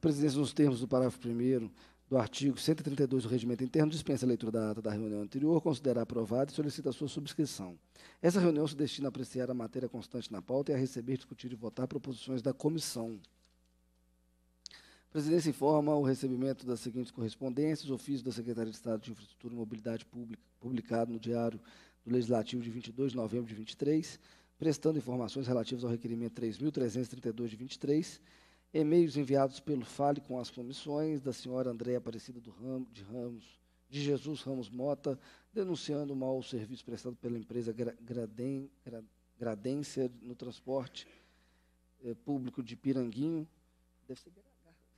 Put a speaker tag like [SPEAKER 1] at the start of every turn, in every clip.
[SPEAKER 1] A presidência, nos termos do parágrafo 1 do artigo 132 do Regimento Interno, dispensa a leitura da ata da reunião anterior, considera aprovada e solicita a sua subscrição. Essa reunião se destina a apreciar a matéria constante na pauta e a receber, discutir e votar proposições da comissão. A presidência informa o recebimento das seguintes correspondências: ofício da Secretaria de Estado de Infraestrutura e Mobilidade Pública, publicado no Diário do Legislativo de 22 de novembro de 23, prestando informações relativas ao requerimento 3.332 de 23 e-mails enviados pelo Fale com as comissões da senhora Andréa Aparecida do Ram, de Ramos, de Jesus Ramos Mota, denunciando o mau serviço prestado pela empresa Graden, Gradência no transporte eh, público de Piranguinho. Deve ser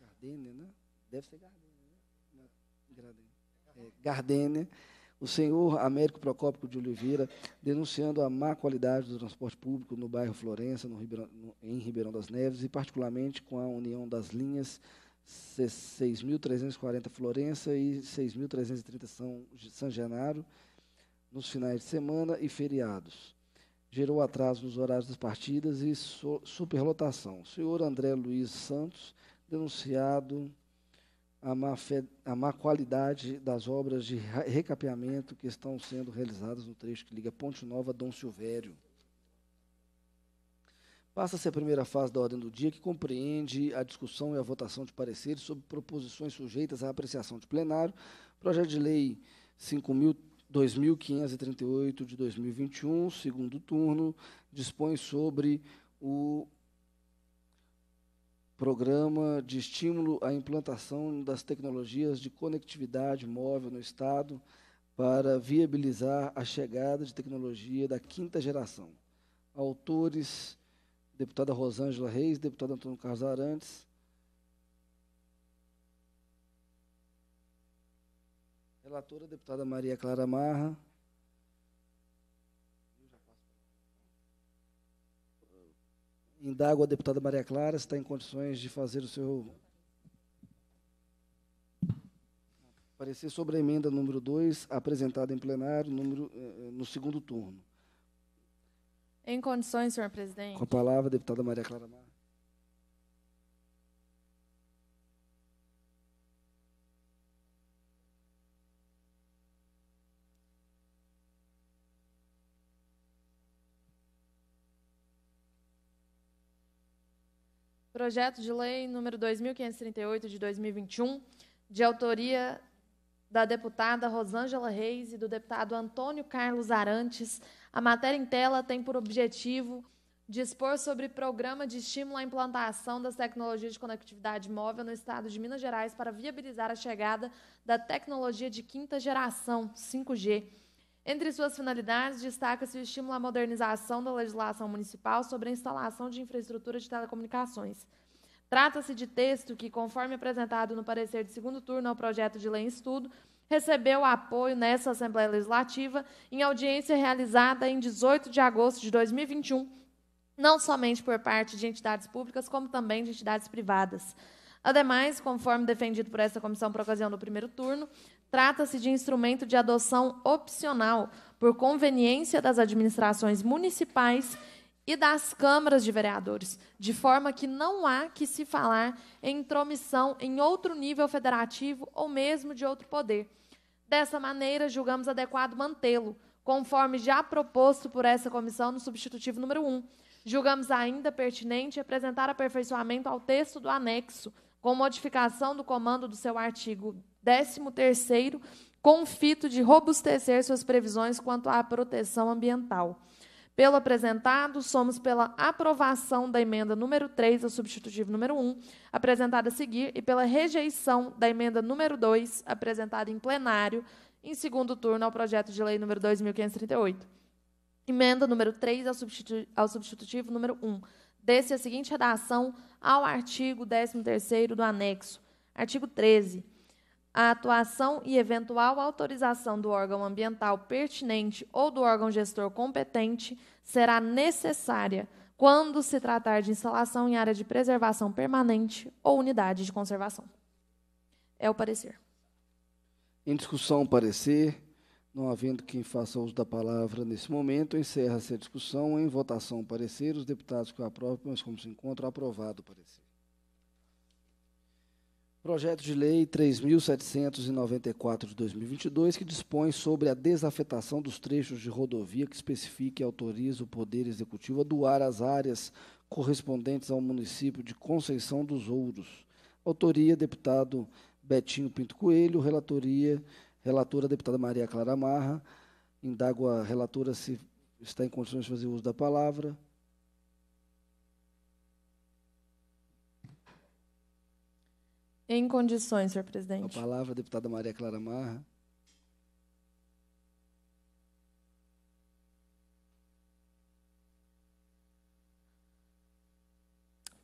[SPEAKER 1] Gardênia, né? Deve ser Gardênia, né? Gardênia. É, Gardênia o senhor Américo Procópico de Oliveira, denunciando a má qualidade do transporte público no bairro Florença, no Ribeirão, no, em Ribeirão das Neves, e particularmente com a união das linhas 6.340 Florença e 6.330 São, São Genaro, nos finais de semana e feriados. Gerou atraso nos horários das partidas e so, superlotação. O senhor André Luiz Santos, denunciado a má, a má qualidade das obras de recapeamento que estão sendo realizadas no trecho que liga Ponte Nova a Dom Silvério. Passa-se a primeira fase da ordem do dia, que compreende a discussão e a votação de pareceres sobre proposições sujeitas à apreciação de plenário, projeto de lei 5.2538 de 2021, segundo turno, dispõe sobre o Programa de estímulo à implantação das tecnologias de conectividade móvel no Estado para viabilizar a chegada de tecnologia da quinta geração. Autores, deputada Rosângela Reis, deputado Antônio Carlos Arantes. Relatora, deputada Maria Clara Marra. Indago a deputada Maria Clara se está em condições de fazer o seu parecer sobre a emenda número 2, apresentada em plenário número, eh, eh, no segundo turno.
[SPEAKER 2] Em condições, senhor presidente. Com a
[SPEAKER 1] palavra, deputada Maria Clara Mar.
[SPEAKER 2] Projeto de Lei número 2538 de 2021, de autoria da deputada Rosângela Reis e do deputado Antônio Carlos Arantes. A matéria em tela tem por objetivo dispor sobre programa de estímulo à implantação das tecnologias de conectividade móvel no estado de Minas Gerais para viabilizar a chegada da tecnologia de quinta geração, 5G, entre suas finalidades, destaca-se o estímulo à modernização da legislação municipal sobre a instalação de infraestrutura de telecomunicações. Trata-se de texto que, conforme apresentado no parecer de segundo turno ao projeto de lei em estudo, recebeu apoio nessa Assembleia Legislativa em audiência realizada em 18 de agosto de 2021, não somente por parte de entidades públicas, como também de entidades privadas. Ademais, conforme defendido por esta comissão por ocasião do primeiro turno, Trata-se de instrumento de adoção opcional, por conveniência das administrações municipais e das câmaras de vereadores, de forma que não há que se falar em intromissão em outro nível federativo ou mesmo de outro poder. Dessa maneira, julgamos adequado mantê-lo, conforme já proposto por essa comissão no substitutivo número 1. Julgamos ainda pertinente apresentar aperfeiçoamento ao texto do anexo, com modificação do comando do seu artigo Décimo terceiro, com o fito de robustecer suas previsões quanto à proteção ambiental. Pelo apresentado, somos pela aprovação da emenda número 3 ao substitutivo número 1, apresentada a seguir, e pela rejeição da emenda número 2, apresentada em plenário, em segundo turno ao projeto de lei número 2538. Emenda número 3 ao, substitu ao substitutivo número 1. Desse a seguinte redação ao artigo 13º do anexo. Artigo 13 a atuação e eventual autorização do órgão ambiental pertinente ou do órgão gestor competente será necessária quando se tratar de instalação em área de preservação permanente ou unidade de conservação. É o parecer.
[SPEAKER 1] Em discussão, parecer. Não havendo quem faça uso da palavra nesse momento, encerra-se a discussão. Em votação, parecer. Os deputados que aprovem, aprovam, mas como se encontra, aprovado o parecer. Projeto de Lei 3.794 de 2022, que dispõe sobre a desafetação dos trechos de rodovia que especifica e autoriza o Poder Executivo a doar as áreas correspondentes ao município de Conceição dos Ouros. Autoria, deputado Betinho Pinto Coelho, relatoria, relatora, deputada Maria Clara Marra. Indago a relatora se está em condições de fazer uso da palavra.
[SPEAKER 2] Em condições, senhor presidente. A
[SPEAKER 1] palavra, deputada Maria Clara Marra.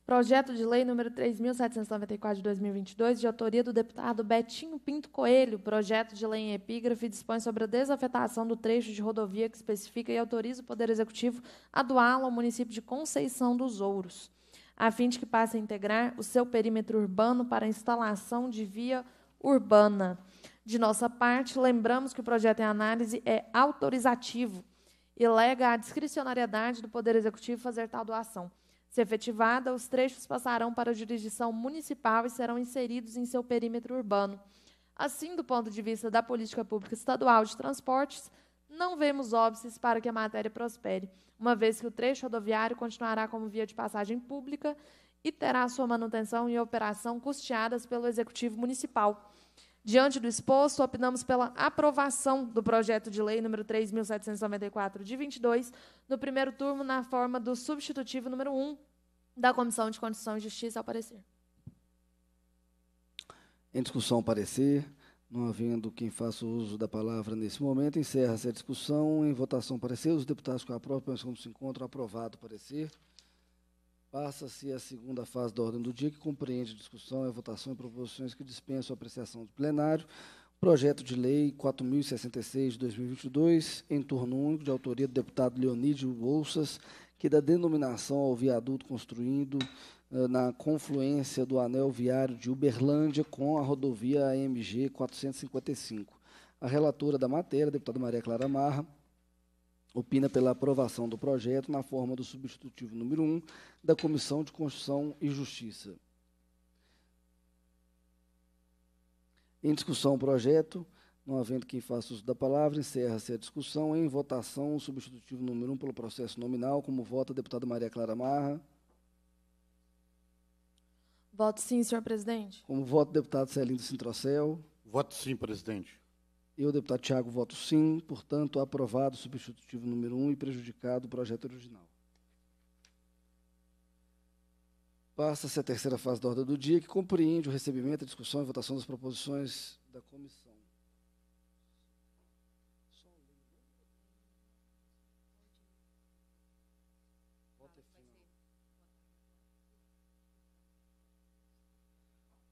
[SPEAKER 2] Projeto de Lei número 3.794 de 2022, de autoria do deputado Betinho Pinto Coelho. Projeto de Lei em epígrafe dispõe sobre a desafetação do trecho de rodovia que especifica e autoriza o Poder Executivo a doá-lo ao município de Conceição dos Ouros a fim de que passe a integrar o seu perímetro urbano para a instalação de via urbana. De nossa parte, lembramos que o projeto em análise é autorizativo e lega à discricionariedade do Poder Executivo fazer tal doação. Se efetivada, os trechos passarão para a jurisdição municipal e serão inseridos em seu perímetro urbano. Assim, do ponto de vista da política pública estadual de transportes, não vemos óbices para que a matéria prospere, uma vez que o trecho rodoviário continuará como via de passagem pública e terá sua manutenção e operação custeadas pelo Executivo Municipal. Diante do exposto, opinamos pela aprovação do projeto de lei número 3.794 de 22, no primeiro turno, na forma do substitutivo número 1 da Comissão de Constituição e Justiça, ao parecer.
[SPEAKER 1] Em discussão, parecer. Não havendo quem faça uso da palavra nesse momento, encerra-se a discussão. Em votação, parecer. Os deputados que aprovam, pensam como se encontra, aprovado o parecer. Passa-se a segunda fase da ordem do dia, que compreende discussão e votação em proposições que dispensam a apreciação do plenário. Projeto de Lei 4.066 de 2022, em turno único, de autoria do deputado Leonídio Bolsas, que dá denominação ao viaduto construído uh, na confluência do anel viário de Uberlândia com a rodovia AMG 455. A relatora da matéria, a deputada Maria Clara Marra, opina pela aprovação do projeto na forma do substitutivo número 1 da Comissão de Constituição e Justiça. Em discussão, o projeto. Não havendo quem faça uso da palavra, encerra-se a discussão. Em votação, o substitutivo número 1 um pelo processo nominal, como vota a deputada Maria Clara Marra. Voto sim, senhor
[SPEAKER 2] presidente.
[SPEAKER 1] Como voto, deputado Celindo Sintrocel. Voto sim, presidente. Eu, deputado Tiago, voto sim. Portanto, aprovado o substitutivo número 1 um e prejudicado o projeto original. Passa-se a terceira fase da ordem do dia, que compreende o recebimento, a discussão e votação das proposições da comissão.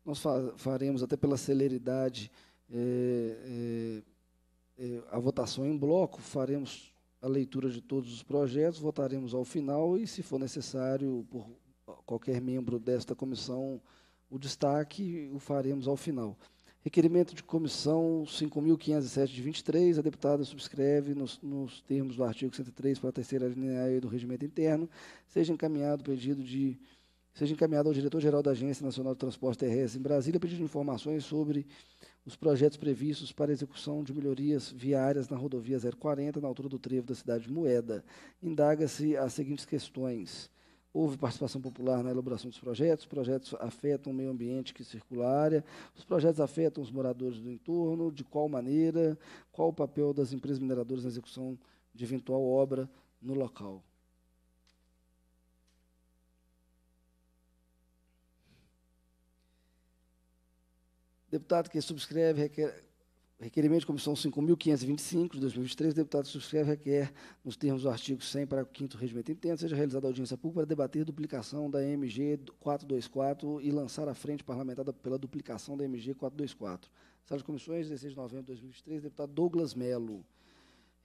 [SPEAKER 1] nós faremos, até pela celeridade, é, é, é, a votação em bloco, faremos a leitura de todos os projetos, votaremos ao final e, se for necessário, por qualquer membro desta comissão, o destaque o faremos ao final. Requerimento de comissão 5.507 de 23, a deputada subscreve nos, nos termos do artigo 103 para a terceira linha do regimento interno, seja encaminhado o pedido de seja encaminhado ao diretor-geral da Agência Nacional de Transporte Terrestre em Brasília, pedindo informações sobre os projetos previstos para execução de melhorias viárias na rodovia 040, na altura do trevo da cidade de Moeda. Indaga-se as seguintes questões. Houve participação popular na elaboração dos projetos, os projetos afetam o meio ambiente que circula a área, os projetos afetam os moradores do entorno, de qual maneira, qual o papel das empresas mineradoras na execução de eventual obra no local. Deputado que subscreve requer, requerimento de comissão 5.525, de 2023, deputado subscreve requer, nos termos do artigo 100, para o 5 regimento interno, seja realizada audiência pública para debater duplicação da MG 424 e lançar a frente parlamentada pela duplicação da MG 424. Sala de comissões, 16 de novembro de 2023, deputado Douglas Melo.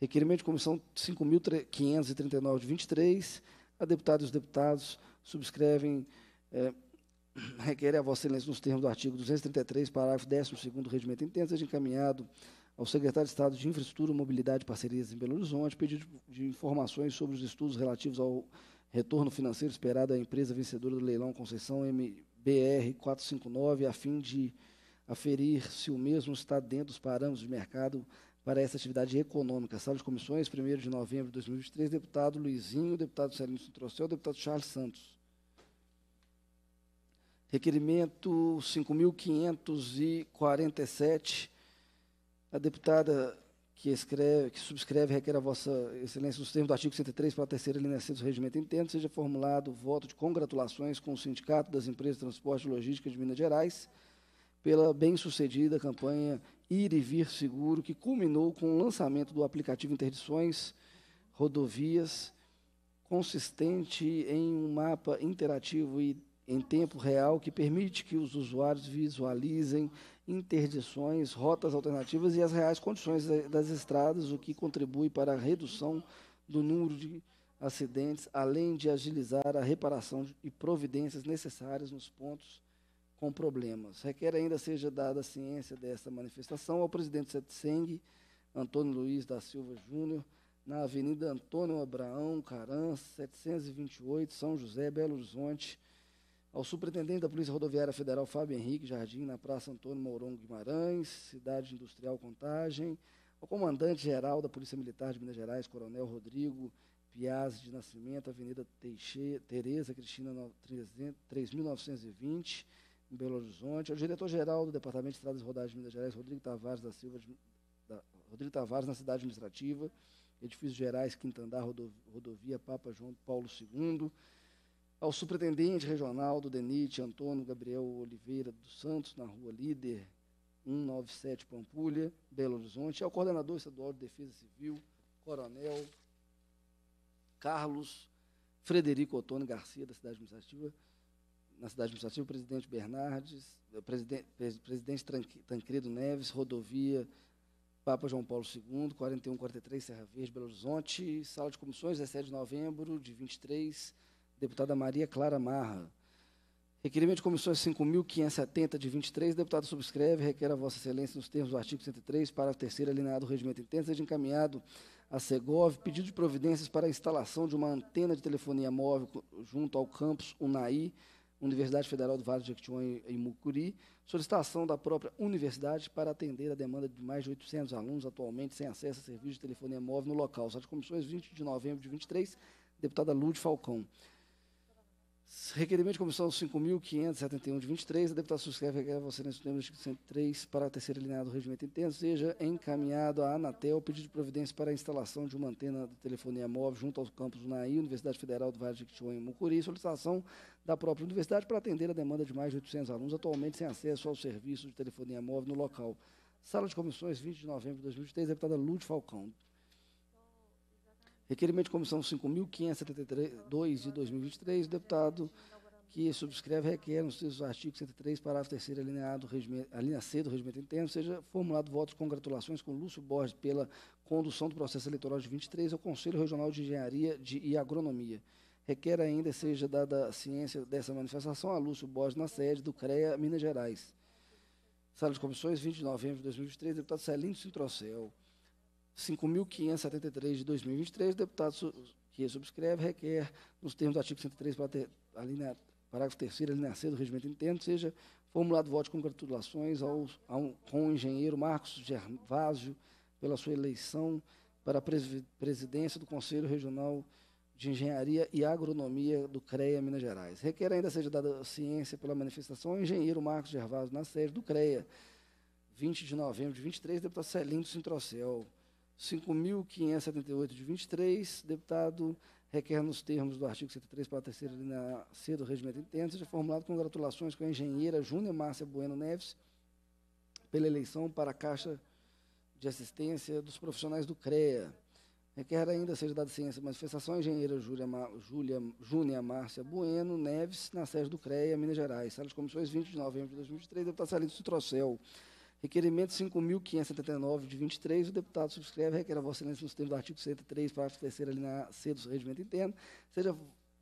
[SPEAKER 1] Requerimento de comissão 5.539, de 23, a deputada e os deputados subscrevem... Eh, requer a Vossa Excelência, nos termos do artigo 233, parágrafo 12 do Regimento Interno, seja encaminhado ao secretário de Estado de Infraestrutura, Mobilidade e Parcerias em Belo Horizonte, pedido de informações sobre os estudos relativos ao retorno financeiro esperado à empresa vencedora do leilão Conceição MBR 459, a fim de aferir se o mesmo está dentro dos parâmetros de mercado para essa atividade econômica. Sala de comissões, 1 de novembro de 2023, deputado Luizinho, deputado Celino Trocel, deputado Charles Santos. Requerimento 5.547. A deputada que, escreve, que subscreve requer a vossa excelência nos termos do artigo 103 para a terceira linha C do regimento interno, seja formulado voto de congratulações com o Sindicato das Empresas de Transporte e Logística de Minas Gerais pela bem-sucedida campanha Ir e Vir Seguro, que culminou com o lançamento do aplicativo Interdições Rodovias, consistente em um mapa interativo e em tempo real que permite que os usuários visualizem interdições, rotas alternativas e as reais condições das estradas, o que contribui para a redução do número de acidentes, além de agilizar a reparação e providências necessárias nos pontos com problemas. Requer ainda seja dada ciência desta manifestação ao presidente Setseng, Antônio Luiz da Silva Júnior, na Avenida Antônio Abraão Caran, 728, São José, Belo Horizonte, ao superintendente da Polícia Rodoviária Federal, Fábio Henrique Jardim, na Praça Antônio Mourongo Guimarães, Cidade Industrial Contagem, ao comandante-geral da Polícia Militar de Minas Gerais, Coronel Rodrigo Piazzi de Nascimento, Avenida Teixeira, Tereza Cristina 3920, em Belo Horizonte, ao diretor-geral do Departamento de Estradas e Rodagens de Minas Gerais, Rodrigo Tavares da Silva, de, da, Rodrigo Tavares, na cidade administrativa, Edifício Gerais, Quintandá, Rodovia Papa João Paulo II, ao superintendente regional do DENIT, Antônio Gabriel Oliveira dos Santos, na rua Líder 197 Pampulha, Belo Horizonte, ao coordenador estadual de Defesa Civil, Coronel Carlos Frederico Otônio Garcia, da cidade administrativa, na cidade administrativa, presidente Bernardes, eh, presidente, presidente Tancredo Neves, rodovia Papa João Paulo II, 4143 Serra Verde, Belo Horizonte, sala de comissões, 17 de novembro de 23 deputada Maria Clara Marra. Requerimento de comissões 5.570, de 23, deputado subscreve, requer a Vossa Excelência, nos termos do artigo 103, parágrafo 3 alinhado do regimento interno, seja encaminhado à Segov, pedido de providências para a instalação de uma antena de telefonia móvel junto ao campus UNAI, Universidade Federal do Vale do Jequitinhonha em Mucuri, solicitação da própria universidade para atender a demanda de mais de 800 alunos atualmente sem acesso a serviço de telefonia móvel no local. Sala de comissões, 20 de novembro de 23, deputada Lúcia Falcão. Requerimento de comissão 5.571 de 23, a deputada subscreve que você nesse número de 103 para a terceira linha do regimento interno seja encaminhado à Anatel pedido de providência para a instalação de uma antena de telefonia móvel junto aos campos UNAI, Universidade Federal do Vale de Jequitinhonha e Mucuri, solicitação da própria universidade para atender a demanda de mais de 800 alunos atualmente sem acesso ao serviço de telefonia móvel no local. Sala de comissões, 20 de novembro de 2023, deputada Lúcia Falcão. Requerimento de comissão 5.572 de 2023, deputado que subscreve requer, nos seus artigos 103, parágrafo 3 alinhado do linha C do regimento interno, seja formulado voto de congratulações com Lúcio Borges pela condução do processo eleitoral de 23 ao Conselho Regional de Engenharia e Agronomia. Requer ainda seja dada a ciência dessa manifestação a Lúcio Borges na sede do CREA Minas Gerais. Sala de Comissões, 20 de novembro de 2023, deputado Celino Citrocel. 5.573 de 2023, o deputado que subscreve requer, nos termos do artigo 103, alinea, né, parágrafo 3 alinear né, C do regimento interno, seja formulado voto com congratulações ao, ao, com o engenheiro Marcos Gervásio pela sua eleição para a presidência do Conselho Regional de Engenharia e Agronomia do CREA Minas Gerais. Requer ainda seja dada ciência pela manifestação ao engenheiro Marcos Gervásio na sede do CREA, 20 de novembro de 23, deputado celindo do Sintrocel. 5.578 de 23, deputado requer nos termos do artigo 103, para a terceira linha C do regimento interno, seja é formulado congratulações com a engenheira Júnior Márcia Bueno Neves pela eleição para a Caixa de Assistência dos Profissionais do CREA. Requer ainda seja dada ciência à manifestação a engenheira Júlia, Júlia, Júnia Márcia Bueno Neves, na sede do CREA, Minas Gerais. Sala de Comissões, 20 de novembro de 2023, deputado Salito Citrocel. Requerimento 5.579, de 23, o deputado subscreve, requer a Vossa Excelência, nos termos do artigo 103, parágrafo 3 linha C do regimento interno, seja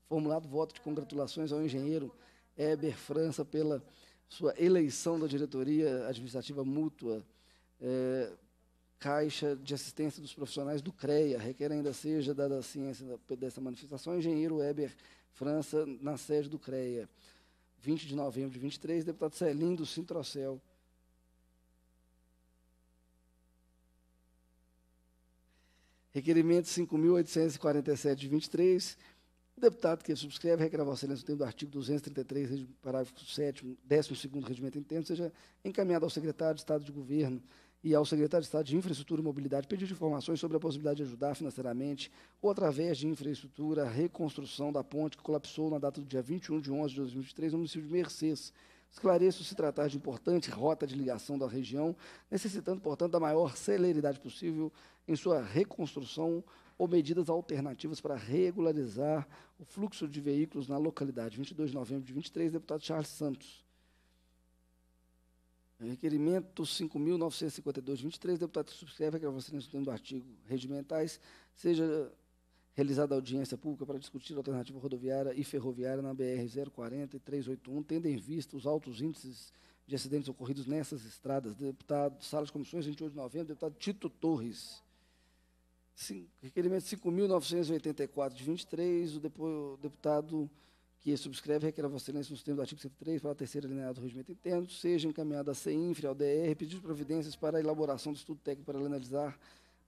[SPEAKER 1] formulado voto de congratulações ao engenheiro Heber França pela sua eleição da diretoria administrativa mútua, é, Caixa de Assistência dos Profissionais do CREA, requer ainda seja dada a ciência dessa manifestação, engenheiro Heber França, na sede do CREA. 20 de novembro de 23, deputado Celindo do Sintrocel, Requerimento 5.847-23. O deputado que subscreve requer a Vossa Excelência no termo do artigo 233, parágrafo 7, 12 regimento interno, seja encaminhado ao secretário de Estado de Governo e ao secretário de Estado de Infraestrutura e Mobilidade pedido informações sobre a possibilidade de ajudar financeiramente ou através de infraestrutura a reconstrução da ponte que colapsou na data do dia 21 de 11 de 2023 no município de Mercês. Esclareço se tratar de importante rota de ligação da região, necessitando, portanto, da maior celeridade possível em sua reconstrução ou medidas alternativas para regularizar o fluxo de veículos na localidade. 22 de novembro de 23, deputado Charles Santos. É, requerimento 5.952-23, deputado subscreve a gravação do artigo regimentais, seja realizada audiência pública para discutir a alternativa rodoviária e ferroviária na BR-040 e 381, tendo em vista os altos índices de acidentes ocorridos nessas estradas. Deputado, sala de comissões, 28 de novembro, deputado Tito Torres requerimento 5.984 de 23, o, depo, o deputado que subscreve requer a vossa excelência nos termos do artigo 103, para a terceira alineada do regimento interno, seja encaminhada à CEINFRE, ao DR, pedido providências para a elaboração do estudo técnico para analisar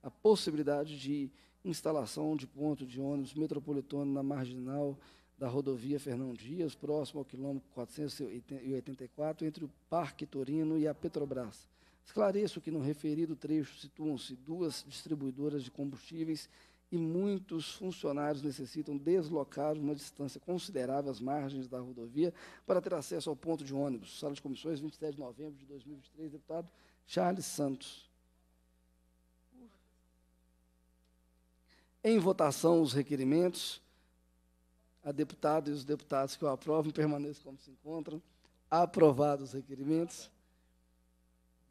[SPEAKER 1] a possibilidade de instalação de ponto de ônibus metropolitano na marginal da rodovia Fernão Dias, próximo ao quilômetro 484, entre o Parque Torino e a Petrobras. Esclareço que no referido trecho situam-se duas distribuidoras de combustíveis e muitos funcionários necessitam deslocar uma distância considerável às margens da rodovia para ter acesso ao ponto de ônibus. Sala de comissões, 27 de novembro de 2023, deputado Charles Santos. Em votação, os requerimentos. A deputada e os deputados que o aprovam permaneçam como se encontram. Aprovados os requerimentos.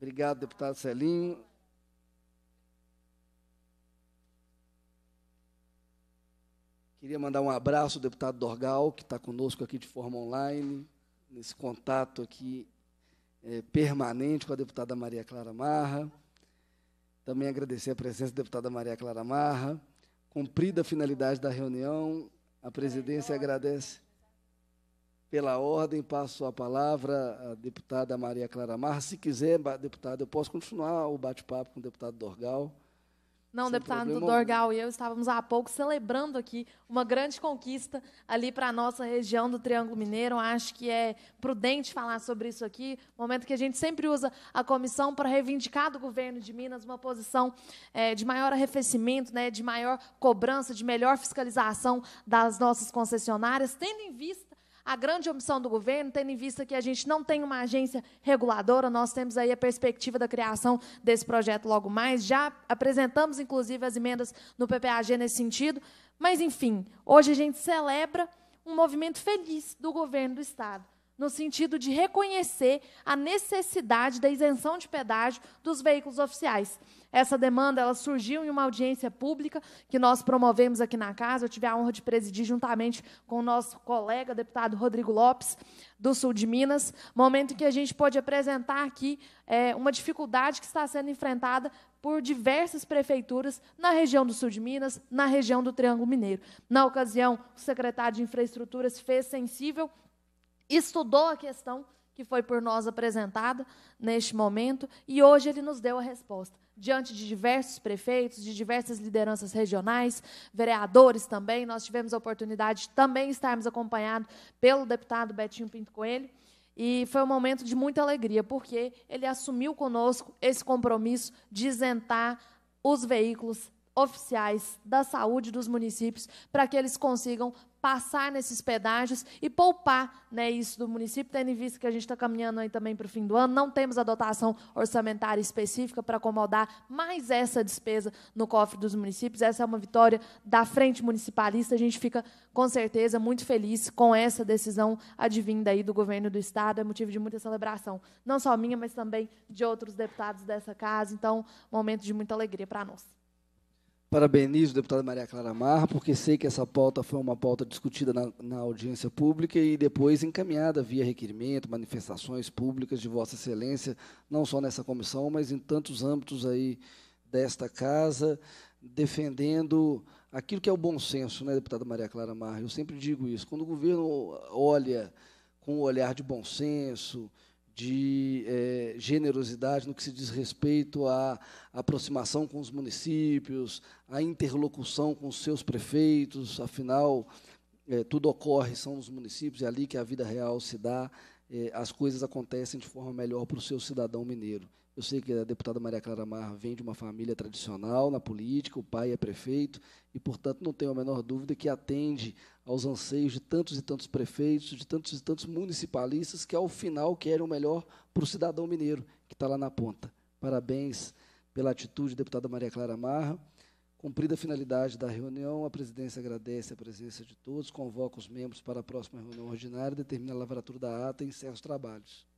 [SPEAKER 1] Obrigado, deputado Celinho. Queria mandar um abraço ao deputado Dorgal, que está conosco aqui de forma online, nesse contato aqui é, permanente com a deputada Maria Clara Marra. Também agradecer a presença da deputada Maria Clara Marra. Cumprida a finalidade da reunião, a presidência agradece pela ordem, passo a palavra à deputada Maria Clara Marra. Se quiser, deputada, eu posso continuar o bate-papo com o deputado Dorgal.
[SPEAKER 2] Não, Sem deputado problema. Dorgal e eu estávamos há pouco celebrando aqui uma grande conquista ali para a nossa região do Triângulo Mineiro. Acho que é prudente falar sobre isso aqui, momento que a gente sempre usa a comissão para reivindicar do governo de Minas uma posição é, de maior arrefecimento, né, de maior cobrança, de melhor fiscalização das nossas concessionárias, tendo em vista a grande omissão do governo, tendo em vista que a gente não tem uma agência reguladora, nós temos aí a perspectiva da criação desse projeto logo mais. Já apresentamos, inclusive, as emendas no PPAG nesse sentido. Mas, enfim, hoje a gente celebra um movimento feliz do governo do Estado no sentido de reconhecer a necessidade da isenção de pedágio dos veículos oficiais. Essa demanda ela surgiu em uma audiência pública que nós promovemos aqui na casa. Eu tive a honra de presidir juntamente com o nosso colega, deputado Rodrigo Lopes, do sul de Minas. Momento em que a gente pôde apresentar aqui é, uma dificuldade que está sendo enfrentada por diversas prefeituras na região do sul de Minas, na região do Triângulo Mineiro. Na ocasião, o secretário de Infraestruturas fez sensível estudou a questão que foi por nós apresentada neste momento e hoje ele nos deu a resposta. Diante de diversos prefeitos, de diversas lideranças regionais, vereadores também, nós tivemos a oportunidade de também estarmos acompanhados pelo deputado Betinho Pinto Coelho. E foi um momento de muita alegria, porque ele assumiu conosco esse compromisso de isentar os veículos oficiais da saúde dos municípios para que eles consigam passar nesses pedágios e poupar né, isso do município, tendo em vista que a gente está caminhando aí também para o fim do ano, não temos a dotação orçamentária específica para acomodar mais essa despesa no cofre dos municípios. Essa é uma vitória da frente municipalista. A gente fica, com certeza, muito feliz com essa decisão advinda aí do governo do Estado. É motivo de muita celebração, não só minha, mas também de outros deputados dessa casa. Então, momento de muita alegria para nós.
[SPEAKER 1] Parabenizo deputada Maria Clara Marra, porque sei que essa pauta foi uma pauta discutida na, na, audiência pública e depois encaminhada via requerimento, manifestações públicas de Vossa Excelência, não só nessa comissão, mas em tantos âmbitos aí desta casa, defendendo aquilo que é o bom senso, né, deputada Maria Clara Marra? Eu sempre digo isso. Quando o governo olha com um olhar de bom senso, de é, generosidade no que se diz respeito à aproximação com os municípios, à interlocução com os seus prefeitos, afinal, é, tudo ocorre, são os municípios, é ali que a vida real se dá, é, as coisas acontecem de forma melhor para o seu cidadão mineiro. Eu sei que a deputada Maria Clara Mar vem de uma família tradicional na política, o pai é prefeito, e, portanto, não tenho a menor dúvida que atende aos anseios de tantos e tantos prefeitos, de tantos e tantos municipalistas que, ao final, querem o melhor para o cidadão mineiro que está lá na ponta. Parabéns pela atitude, deputada Maria Clara Marra. Cumprida a finalidade da reunião, a presidência agradece a presença de todos, convoca os membros para a próxima reunião ordinária, determina a lavratura da ata e encerra os trabalhos.